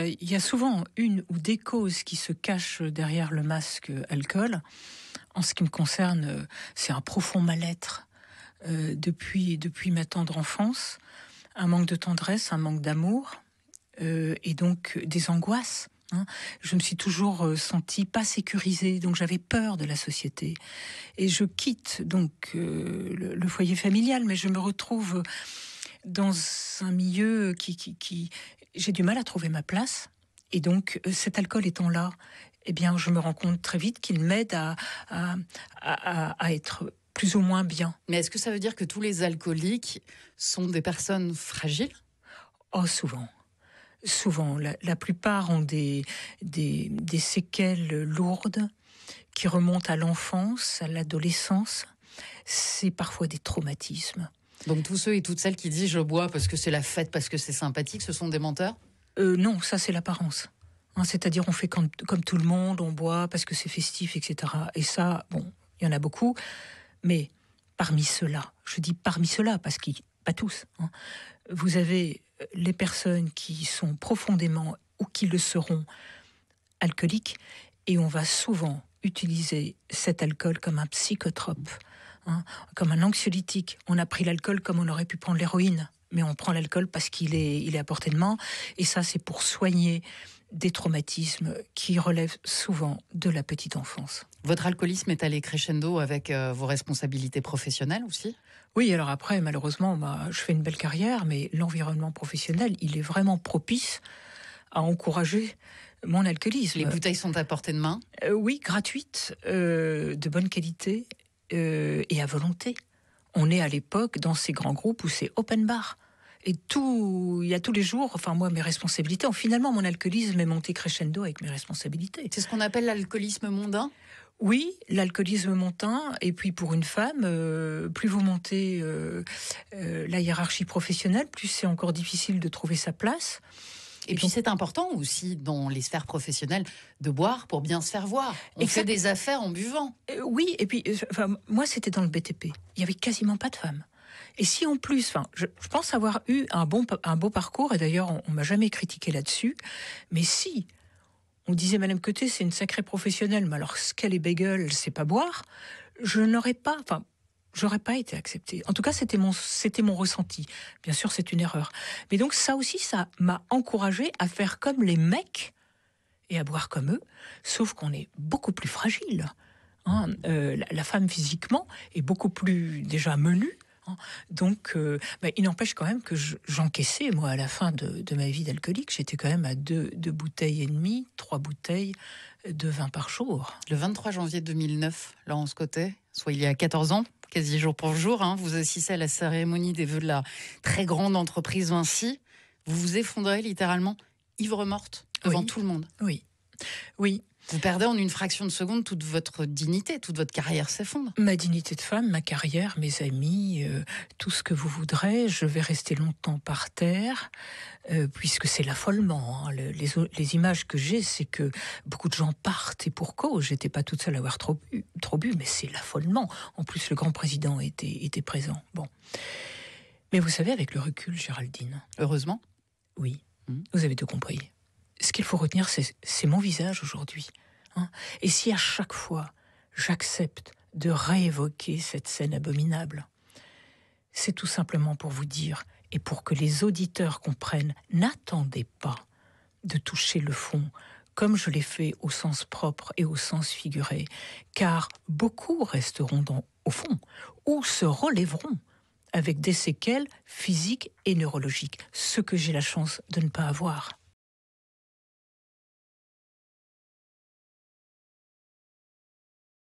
Euh, il y a souvent une ou des causes qui se cachent derrière le masque alcool. En ce qui me concerne, euh, c'est un profond mal-être euh, depuis, depuis ma tendre enfance, un manque de tendresse, un manque d'amour, et donc des angoisses. Hein. Je me suis toujours sentie pas sécurisée, donc j'avais peur de la société. Et je quitte donc le, le, foyer familial, mais je me retrouve dans un milieu qui, qui, qui j'ai du mal à trouver ma place. Et donc, euh, cet alcool étant là, eh bien, je me rends compte très vite qu'il m'aide à, être plus ou moins bien. Mais est-ce que ça veut dire que tous les alcooliques sont des personnes fragiles Oh, souvent. Souvent. La, plupart ont des séquelles lourdes qui remontent à l'enfance, à l'adolescence. C'est parfois des traumatismes. Donc tous ceux et toutes celles qui disent je bois parce que c'est la fête, parce que c'est sympathique, ce sont des menteurs euh, Non, ça c'est l'apparence. Hein, c'est-à-dire on fait comme, tout le monde, on boit parce que c'est festif, etc. Et ça, bon, il y en a beaucoup. Mais parmi ceux-là, je dis parmi ceux-là parce qu'ils, pas tous, hein, vous avez euh, les personnes qui sont profondément ou qui le seront alcooliques et on va souvent utiliser cet alcool comme un psychotrope. Hein, comme un anxiolytique. On a pris l'alcool comme on aurait pu prendre l'héroïne, mais on prend l'alcool parce qu'il est, il est à portée de main. Et ça, c'est pour soigner des traumatismes qui relèvent souvent de la petite enfance. Votre alcoolisme est allé crescendo avec euh, vos responsabilités professionnelles aussi Oui, alors après, malheureusement, bah, je fais une belle carrière, mais l'environnement professionnel, il est vraiment propice à encourager mon alcoolisme. Les bouteilles sont à portée de main euh, Oui, gratuites, euh, de bonne qualité. Euh, et à volonté. On est à l'époque dans ces grands groupes où c'est open bar. Et tout, il y a tous les jours, enfin moi, mes responsabilités. Oh, finalement, mon alcoolisme est monté crescendo avec mes responsabilités. C'est ce qu'on appelle l'alcoolisme mondain oui, l'alcoolisme mondain. et puis pour une femme, euh, plus vous montez euh, la hiérarchie professionnelle, plus c'est encore difficile de trouver sa place. Et, puis c'est important aussi dans les sphères professionnelles de boire pour bien se faire voir. On fait des affaires en buvant. Euh, oui, et puis euh, enfin, moi c'était dans le BTP. Il y avait quasiment pas de femmes. Et si en plus, enfin, je, pense avoir eu un bon, un beau parcours, et d'ailleurs on, ne m'a jamais critiqué là-dessus, mais si on disait Madame Côté, c'est une sacrée professionnelle, mais alors ce qu'elle est bagel, c'est pas boire, je n'aurais pas, enfin, j'aurais pas été acceptée. En tout cas, c'était mon, c'était mon ressenti. Bien sûr, c'est une erreur. Mais donc ça aussi, ça m'a encouragée à faire comme les mecs et à boire comme eux, sauf qu'on est beaucoup plus fragile. Hein. Mm. Euh, la, femme physiquement est beaucoup plus déjà menue. Hein. Donc, euh, bah, il n'empêche quand même que j'encaissais, moi, à la fin de, ma vie d'alcoolique, j'étais quand même à deux, deux bouteilles et demie, trois bouteilles de vin par jour. Le 23 janvier 2009, là, on se cotait, soit il y a 14 ans quasi jour pour jour. Hein. Vous assistez à la cérémonie des vœux de la très grande entreprise Vinci. Vous vous effondrez littéralement ivre morte devant tout le monde. Oui. Oui, vous perdez en une fraction de seconde toute votre dignité, toute votre carrière s'effondre. Ma dignité de femme, ma carrière, mes amis, euh, tout ce que vous voudrez, je vais rester longtemps par terre, euh, puisque c'est l'affolement. Hein. les, images que j'ai, c'est que beaucoup de gens partent et pour cause. J'étais pas toute seule à avoir trop bu, trop bu mais c'est l'affolement. En plus, le grand président était, était présent. Bon. Mais vous savez, avec le recul, Géraldine. Heureusement. Oui. Mmh. Vous avez tout compris ce qu'il faut retenir, c'est mon visage aujourd'hui. Hein. Et si à chaque fois j'accepte de réévoquer cette scène abominable, c'est tout simplement pour vous dire et pour que les auditeurs comprennent, n'attendez pas de toucher le fond, comme je l'ai fait au sens propre et au sens figuré, car beaucoup resteront au fond, ou se relèveront avec des séquelles physiques et neurologiques, ce que j'ai la chance de ne pas avoir.